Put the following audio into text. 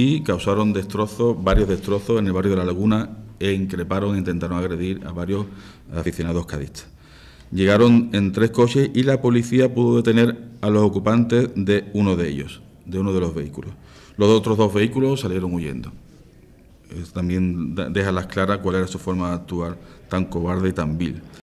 y causaron destrozos, varios destrozos en el barrio de La Laguna e increparon e intentaron agredir a varios aficionados cadistas. Llegaron en tres coches y la policía pudo detener a los ocupantes de uno de ellos, de uno de los vehículos. Los otros dos vehículos salieron huyendo. También deja las claras cuál era su forma de actuar tan cobarde y tan vil.